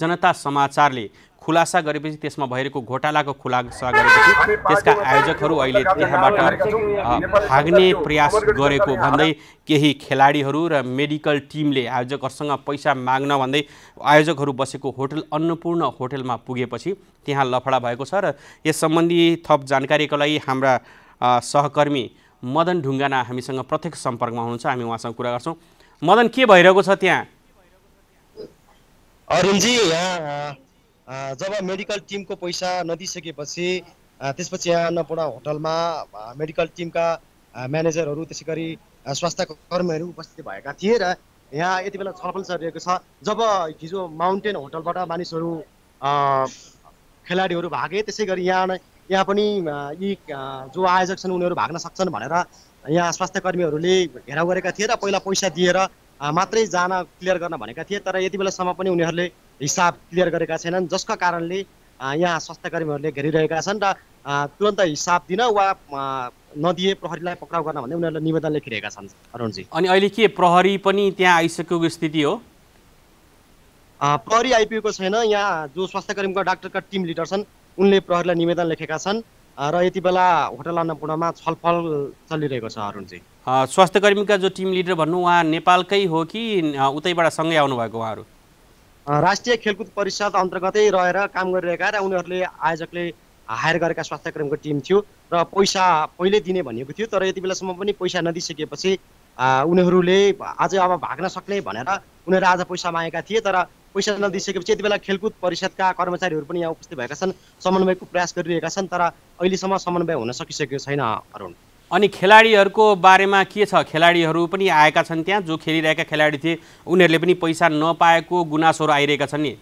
जनता समाचारले खुलासा गरेपछि त्यसमा भइरहेको घोटालाको खुलासा गरेपछि त्यसका आयोजकहरू अहिले त्यहाँबाट भाग्ने प्रयास गरेको भन्दै केही खेलाडीहरू र मेडिकल टिमले आयोजकहरूसँग पैसा माग्न भन्दै आयोजकहरू बसेको होटल अन्नपूर्ण होटलमा पुगेपछि त्यहाँ लफडा भएको छ र यस सम्बन्धी थप जानकारीको लागि हाम्रा सहकर्मी मदन ढुङ्गाना हामीसँग प्रत्यक्ष सम्पर्कमा हुनुहुन्छ हामी उहाँसँग कुरा गर्छौँ मदन के भइरहेको छ त्यहाँ अरुणजी यहाँ जब मेडिकल टिमको पैसा नदिइसकेपछि त्यसपछि यहाँ अन्नपूर्ण होटलमा मेडिकल टिमका म्यानेजरहरू त्यसै गरी स्वास्थ्य कर्मीहरू उपस्थित भएका थिए र यहाँ यति बेला छलफल चलिरहेको छ जब हिजो माउन्टेन होटलबाट मानिसहरू खेलाडीहरू भागे त्यसै गरी यहाँ यहाँ पनि यी जो आयोजक छन् उनीहरू भाग्न सक्छन् भनेर यहाँ स्वास्थ्य कर्मीहरूले घेराउ गरेका थिए र पहिला पैसा दिएर मात्रै जान क्लियर गर्न भनेका थिए तर यति बेलासम्म पनि उनीहरूले हिसाब क्लियर गरेका छैनन् जसका कारणले यहाँ स्वास्थ्यकर्मीहरूले घेरिरहेका छन् र तुरन्त हिसाब दिन वा नदिए प्रहरीलाई पक्राउ गर्न भन्दै उनीहरूले निवेदन लेखिरहेका छन् अरुणजी अनि अहिले के प्रहरी पनि त्यहाँ आइसकेको स्थिति हो प्रहरी आइपुगेको छैन यहाँ जो स्वास्थ्यकर्मीको डाक्टरका टिम लिडर छन् उनले प्रहरीलाई निवेदन लेखेका छन् र यति बेला होटल अन्नपूर्णमा छलफल चलिरहेको छ अरुणजी स्वास्थ्य कर्मीका जो टिम लिडर भन्नु उहाँ नेपालकै हो कि उतैबाट सँगै आउनुभएको उहाँहरू राष्ट्रिय खेलकुद परिषद अन्तर्गतै रहेर काम गरिरहेका र उनीहरूले आयोजकले हायर गरेका स्वास्थ्यकर्मीको टिम थियो र पैसा पहिल्यै दिने भनिएको थियो तर यति बेलासम्म पनि पैसा नदिइसकेपछि उनीहरूले आज अब भाग्न सक्ने भनेर उनीहरू आज पैसा मागेका थिए तर पैसा नदिइसकेपछि यति बेला खेलकुद परिषदका कर्मचारीहरू पनि यहाँ उपस्थित भएका छन् समन्वयको प्रयास गरिरहेका छन् तर अहिलेसम्म समन्वय हुन सकिसकेको छैन अरुण अनि खेलाडीहरूको बारेमा के छ खेलाडीहरू पनि आएका छन् त्यहाँ जो खेलिरहेका खेलाडी थिए उनीहरूले पनि पैसा नपाएको गुनासोहरू आइरहेका छन् नि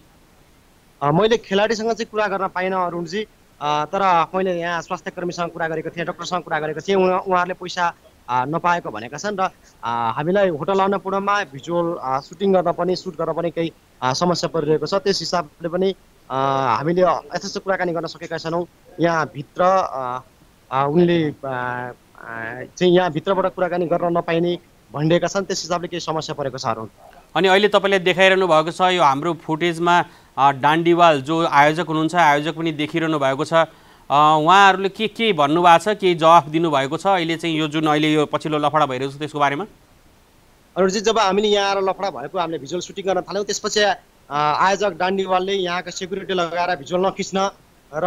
मैले खेलाडीसँग चाहिँ कुरा गर्न पाइनँ अरुणजी तर मैले यहाँ स्वास्थ्य कर्मीसँग कुरा गरेको थिएँ डक्टरसँग कुरा गरेको थिएँ उहाँहरूले पैसा नपाएको भनेका छन् र हामीलाई होटल अन्नपूर्णमा भिजुअल सुटिङ गर्न पनि सुट गर्न पनि केही समस्या परिरहेको छ त्यस हिसाबले पनि हामीले यथेष्ट कुराकानी गर्न सकेका छैनौँ यहाँभित्र उनले चाहिँ यहाँभित्रबाट कुराकानी गर्न नपाइने भनिरहेका छन् त्यस हिसाबले केही समस्या परेको छ अरू अनि अहिले तपाईँले देखाइरहनु भएको छ यो हाम्रो फुटेजमा डान्डीवाल जो आयोजक हुनुहुन्छ आयोजक पनि देखिरहनु भएको छ उहाँहरूले के के भन्नुभएको छ के जवाफ दिनुभएको छ अहिले चाहिँ यो जुन अहिले यो पछिल्लो लफडा भइरहेको छ त्यसको बारेमा अरूजी जब हामीले यहाँ आएर लफडा भएको हामीले भिजुअल सुटिङ गर्न थाल्यौँ त्यसपछि आयोजक डान्डीवालले यहाँको सेक्युरिटी लगाएर भिजुअल नखिच्न र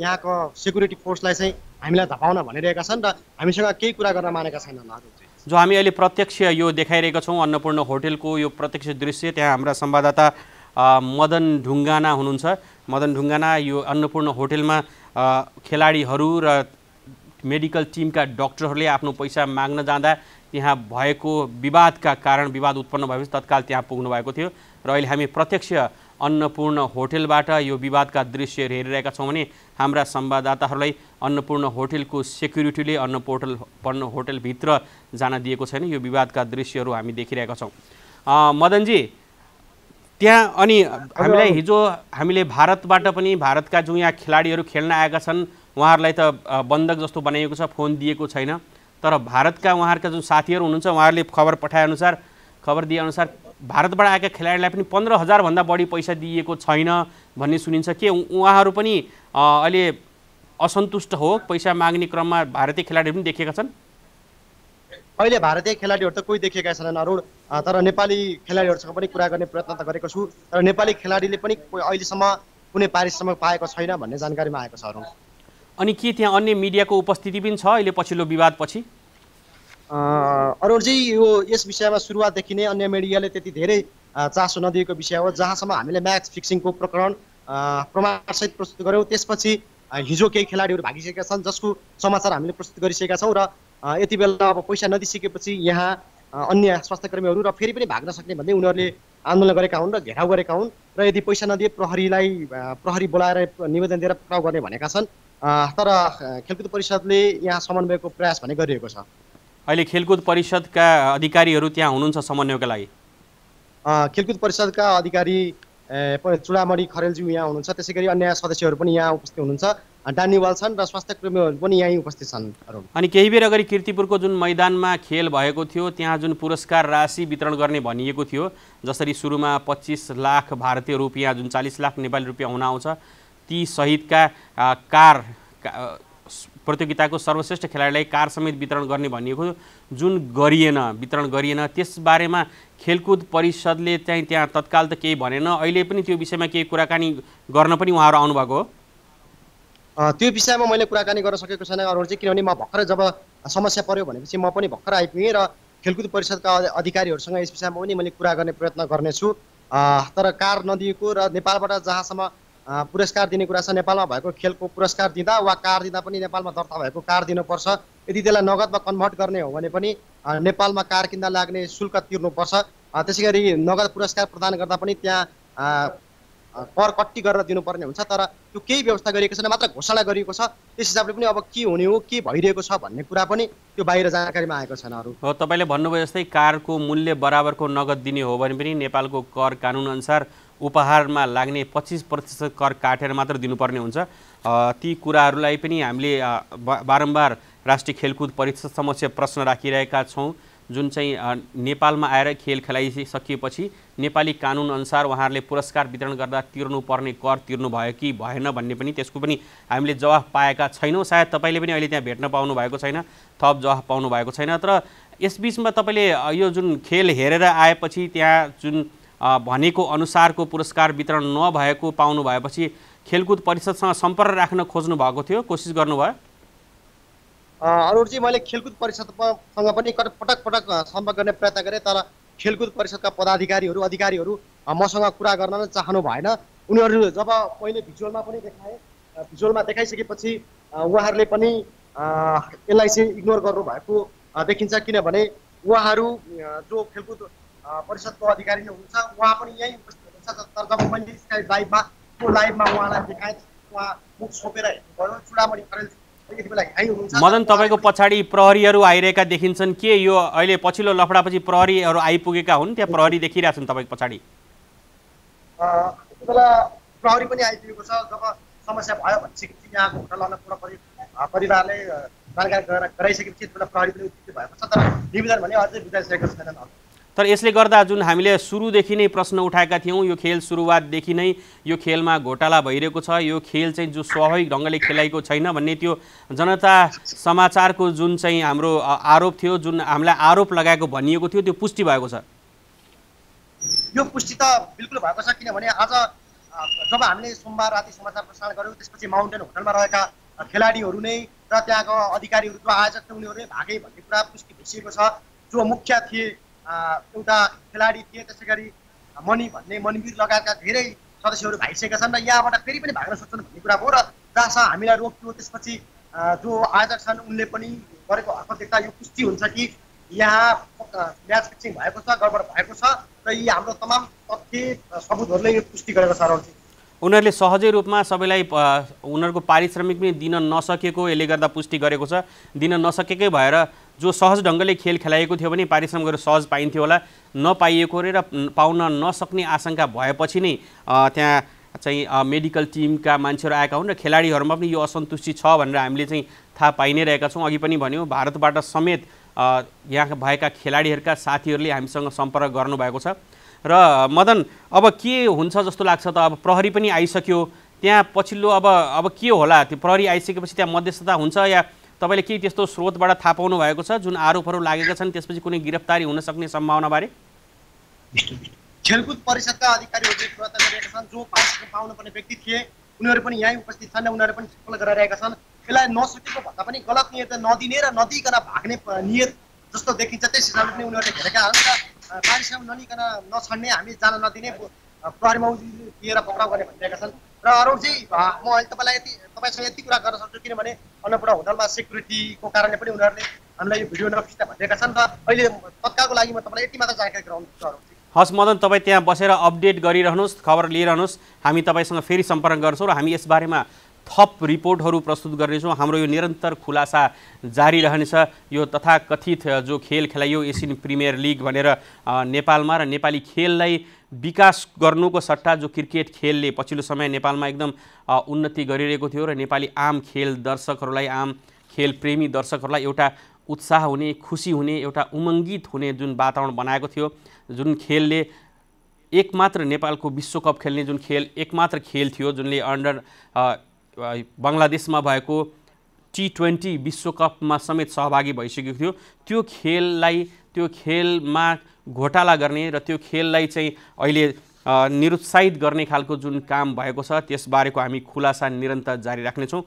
यहाँको सेक्युरिटी फोर्सलाई चाहिँ हामीलाई धपाउन भनिरहेका छन् र हामीसँग केही कुरा गर्न मानेका छैनन् जो हामी अहिले प्रत्यक्ष यो देखाइरहेका छौँ अन्नपूर्ण होटेलको यो प्रत्यक्ष दृश्य त्यहाँ हाम्रा संवाददाता मदन ढुङ्गाना हुनुहुन्छ मदन ढुङ्गाना यो अन्नपूर्ण होटेलमा खेलाडीहरू र मेडिकल टिमका डक्टरहरूले आफ्नो पैसा माग्न जाँदा त्यहाँ भएको विवादका कारण विवाद उत्पन्न भएपछि तत्काल त्यहाँ पुग्नु भएको थियो र अहिले हामी प्रत्यक्ष अन्नपूर्ण होटेलबाट यो विवादका दृश्य हेरिरहेका छौँ भने हाम्रा संवाददाताहरूलाई अन्नपूर्ण होटेलको सेक्युरिटीले अन्न पोर्टल पन्न होटेलभित्र जान दिएको छैन यो विवादका दृश्यहरू हामी देखिरहेका छौँ मदनजी त्यहाँ अनि हामीलाई हिजो हामीले भारतबाट पनि भारतका जुन यहाँ खेलाडीहरू खेल्न आएका छन् उहाँहरूलाई त बन्धक जस्तो बनाइएको छ फोन दिएको छैन तर भारतका उहाँहरूका जुन साथीहरू हुनुहुन्छ उहाँहरूले खबर पठाएअनुसार खबर दिएअनुसार भारतबाट आएका खेलाडीलाई पनि पन्ध्र हजारभन्दा बढी पैसा दिएको छैन भन्ने सुनिन्छ के उहाँहरू पनि अहिले असन्तुष्ट हो पैसा माग्ने क्रममा भारतीय खेलाडीहरू पनि देखेका छन् अहिले भारतीय खेलाडीहरू त कोही देखेका छैनन् अरुण तर नेपाली खेलाडीहरूसँग पनि कुरा गर्ने प्रयत्न त गरेको छु तर नेपाली खेलाडीले पनि अहिलेसम्म कुनै पारिश्रमिक पाएको छैन भन्ने जानकारीमा आएको छ अरुण अनि के त्यहाँ अन्य मिडियाको उपस्थिति पनि छ अहिले पछिल्लो विवादपछि अरुणजी यो यस विषयमा सुरुवातदेखि नै अन्य मिडियाले त्यति धेरै चासो नदिएको विषय हो जहाँसम्म हामीले म्याच फिक्सिङको प्रकरण प्रमाणसहित प्रस्तुत गऱ्यौँ त्यसपछि हिजो केही खेलाडीहरू भागिसकेका छन् जसको समाचार हामीले प्रस्तुत गरिसकेका छौँ र यति बेला अब पैसा नदिइसकेपछि यहाँ अन्य स्वास्थ्य कर्मीहरू र फेरि पनि भाग्न सक्ने भन्दै उनीहरूले आन्दोलन गरेका हुन् र घेराउ गरेका हुन् र यदि पैसा नदिए प्रहरीलाई प्रहरी बोलाएर निवेदन दिएर पक्राउ गर्ने भनेका छन् तर खेलकुद परिषदले यहाँ समन्वयको प्रयास भने गरिरहेको छ अहिले खेलकुद परिषदका अधिकारीहरू त्यहाँ हुनुहुन्छ समन्वयका लागि खेलकुद परिषदका अधिकारी चुडामणी खरेलज्यू यहाँ हुनुहुन्छ त्यसै गरी अन्य सदस्यहरू पनि यहाँ उपस्थित हुनुहुन्छ डान्डीवाल छन् र स्वास्थ्य कर्मीहरू पनि यहीँ उपस्थित छन् अनि केही बेर अगाडि किर्तिपुरको जुन मैदानमा खेल भएको थियो त्यहाँ जुन पुरस्कार राशि वितरण गर्ने भनिएको थियो जसरी सुरुमा पच्चिस लाख भारतीय रुपियाँ जुन चालिस लाख नेपाली रुपियाँ हुन आउँछ ती सहितका कार प्रतियोगिताको सर्वश्रेष्ठ खेलाडीलाई कार समेत वितरण गर्ने भनिएको जुन गरिएन वितरण गरिएन त्यसबारेमा खेलकुद परिषदले चाहिँ त्यहाँ तत्काल त केही भनेन अहिले पनि त्यो विषयमा केही कुराकानी गर्न पनि उहाँहरू आउनुभएको हो त्यो विषयमा मैले कुराकानी गर्न सकेको छैन अरू चाहिँ किनभने म भर्खर जब समस्या पऱ्यो भनेपछि म पनि भर्खर आइपुगेँ र खेलकुद परिषदका अधिकारीहरूसँग यस विषयमा पनि मैले कुरा गर्ने प्रयत्न गर्नेछु तर कार नदिएको र नेपालबाट जहाँसम्म पुरस्कार दिने कुरा छ नेपालमा भएको खेलको पुरस्कार दिँदा वा कार दिँदा पनि नेपालमा दर्ता भएको कार दिनुपर्छ यदि त्यसलाई नगदमा कन्भर्ट गर्ने हो भने पनि नेपालमा कार किन्दा लाग्ने शुल्क तिर्नुपर्छ त्यसै गरी नगद पुरस्कार प्रदान गर्दा पनि त्यहाँ कर कट्टी गरेर दिनुपर्ने हुन्छ तर त्यो केही व्यवस्था गरिएको छैन मात्र घोषणा गरिएको छ त्यस हिसाबले पनि अब के हुने हो के भइरहेको छ भन्ने कुरा पनि त्यो बाहिर जानकारीमा आएको छैन अरू हो तपाईँले भन्नुभयो जस्तै कारको मूल्य बराबरको नगद दिने हो भने पनि नेपालको कर अनुसार उपहारमा लाग्ने पच्चिस प्रतिशत कर काटेर मात्र दिनुपर्ने हुन्छ ती कुराहरूलाई पनि हामीले बारम्बार राष्ट्रिय खेलकुद परिषद समक्ष प्रश्न राखिरहेका छौँ जुन चाहिँ नेपालमा आएर खेल खेलाइसकिएपछि नेपाली कानुनअनुसार उहाँहरूले पुरस्कार वितरण गर्दा तिर्नुपर्ने कर तिर्नु तिर्नुभयो कि भएन भन्ने पनि त्यसको पनि हामीले जवाफ पाएका छैनौँ सायद तपाईँले पनि अहिले त्यहाँ भेट्न पाउनु भएको छैन थप जवाफ पाउनु भएको छैन तर यसबिचमा तपाईँले यो जुन खेल हेरेर आएपछि त्यहाँ जुन भनेको अनुसारको पुरस्कार वितरण नभएको पाउनु भएपछि खेलकुद परिषदसँग सम्पर्क राख्न खोज्नु भएको थियो कोसिस गर्नुभयो अनुजी मैले खेलकुद परिषदसँग पनि पटक पटक सम्पर्क गर्ने प्रयत्न गरेँ तर खेलकुद परिषदका पदाधिकारीहरू अधिकारीहरू मसँग कुरा गर्न चाहनु भएन उनीहरू जब मैले भिजुअलमा पनि देखाए भिजुअलमा देखाइसकेपछि उहाँहरूले पनि यसलाई चाहिँ इग्नोर गर्नुभएको देखिन्छ किनभने उहाँहरू जो खेलकुद परिषदको अधिकारी नै हुनुहुन्छ उहाँ पनि यहीँ उपस्थित हुनुहुन्छ तर जब मैले स्काइप लाइभमा त्यो लाइभमा उहाँलाई देखाएँ उहाँ मुख छोपेर हेर्नुभयो चुडामणि खरेल मदन तपाईँको पछाडि प्रहरीहरू आइरहेका देखिन्छन् के यो अहिले पछिल्लो लफडापछि प्रहरीहरू आइपुगेका हुन् त्यहाँ प्रहरी छन् तपाईँको पछाडि प्रहरी पनि आइपुगेको छ जब समस्या भयो भनेपछि यहाँको होटल अन्नपूर्ण परिवारले जानकारी गराइसकेपछि प्रहरी पनि उपस्थित भएको छ तर निवेदन भने अझै बुझाइसकेको छैन तर यसले गर्दा जुन हामीले सुरुदेखि नै प्रश्न उठाएका थियौँ यो खेल सुरुवातदेखि नै यो खेलमा घोटाला भइरहेको छ यो खेल चाहिँ जो स्वाभाविक ढङ्गले खेलाइएको छैन भन्ने त्यो जनता समाचारको जुन चाहिँ हाम्रो आरोप थियो जुन हामीलाई आरोप लगाएको भनिएको थियो त्यो पुष्टि भएको छ यो पुष्टि त बिल्कुल भएको छ किनभने आज जब हामीले सोमबार राति समाचार प्रसारण गऱ्यौँ त्यसपछि माउन्टेन होटलमा रहेका खेलाडीहरू नै र त्यहाँको अधिकारीहरू जो आयोजक थियो उनीहरू नै भागे भन्ने कुरा पुष्टि भइसकेको छ जो मुख्य थिए एउटा खेलाडी थिए त्यसै गरी मणि भन्ने मणिवीर लगायतका धेरै सदस्यहरू भाइसकेका छन् र यहाँबाट फेरि पनि भाग्न सक्छन् भन्ने कुरा भयो र जहाँसम्म हामीलाई रोकियो त्यसपछि जो आयोजक छन् उनले पनि गरेको हक देख्दा यो पुष्टि हुन्छ कि यहाँ म्याच फिक्सिङ भएको छ गडबड भएको छ र यी हाम्रो तमाम तथ्य सबुतहरूले यो पुष्टि गरेको छ रणजी उनीहरूले सहजै रूपमा सबैलाई उनीहरूको पारिश्रमिक पनि दिन नसकेको यसले गर्दा पुष्टि गरेको छ दिन नसकेकै भएर जो सहज ढङ्गले खेल खेलाएको थियो भने पारिश्रमिकहरू सहज पाइन्थ्यो होला नपाइएको र पाउन नसक्ने आशंका भएपछि नै त्यहाँ चाहिँ मेडिकल टिमका मान्छेहरू आएका हुन् र खेलाडीहरूमा पनि यो असन्तुष्टि छ भनेर हामीले चाहिँ थाहा पाइ नै रहेका छौँ अघि पनि भन्यौँ भारतबाट समेत यहाँ भएका खेलाडीहरूका साथीहरूले हामीसँग सम्पर्क गर्नुभएको छ र मदन अब के हुन्छ जस्तो लाग्छ त अब प्रहरी पनि आइसक्यो त्यहाँ पछिल्लो अब अब के होला त्यो प्रहरी आइसकेपछि त्यहाँ मध्यस्थता हुन्छ या तपाईँले केही त्यस्तो स्रोतबाट थाहा पाउनु भएको छ जुन आरोपहरू लागेका छन् त्यसपछि कुनै गिरफ्तारी हुन सक्ने सम्भावनाबारे खेलकुद परिषदका अधिकारीहरूले व्रत गरेका छन् जो पाउनुपर्ने व्यक्ति थिए उनीहरू पनि यहीँ उपस्थित छन् उनीहरू पनि छलफल गराइरहेका छन् यसलाई नसुकेको भन्दा पनि गलत नियत नदिने र नदिइकन भाग्ने नियत जस्तो देखिन्छ त्यस हिसाबले पनि उनीहरूले हेरेका हुन् र पारिश्रमिक नलिकन नछड्ने हामी जान नदिने प्रहरीमा दिएर पक्राउ गर्ने भनिरहेका छन् र अरूजी म अहिले तपाईँलाई यति तपाईँसँग यति कुरा गर्न सक्छु किनभने अन्नपूर्ण होटलमा सेक्युरिटीको कारणले पनि उनीहरूले हामीलाई यो भिडियो नखिच्न भनिरहेका छन् र अहिले तत्कालको लागि म तपाईँलाई यति मात्र जानकारी गराउनु अरू हस् मदन तपाईँ त्यहाँ बसेर अपडेट गरिरहनुहोस् खबर लिइरहनुहोस् हामी तपाईँसँग फेरि सम्पर्क गर्छौँ र हामी यसबारेमा थप रिपोर्टहरू प्रस्तुत गर्नेछौँ हाम्रो यो निरन्तर खुलासा जारी रहनेछ यो तथाकथित जो खेल खेलाइयो एसियन प्रिमियर लिग भनेर नेपालमा र नेपाली खेललाई विकास गर्नुको सट्टा जो क्रिकेट खेलले पछिल्लो समय नेपालमा एकदम उन्नति गरिरहेको थियो र नेपाली आम खेल दर्शकहरूलाई आम खेल प्रेमी दर्शकहरूलाई एउटा उत्साह हुने खुसी हुने एउटा उमङ्गित हुने जुन वातावरण बनाएको थियो जुन खेलले एकमात्र नेपालको विश्वकप खेल्ने जुन खेल एकमात्र खेल थियो जुनले अन्डर बङ्गलादेशमा भएको टी ट्वेन्टी विश्वकपमा समेत सहभागी भइसकेको थियो त्यो खेललाई त्यो खेलमा घोटाला गर्ने र त्यो खेललाई चाहिँ अहिले निरुत्साहित गर्ने खालको जुन काम भएको छ त्यसबारेको हामी खुलासा निरन्तर जारी राख्नेछौँ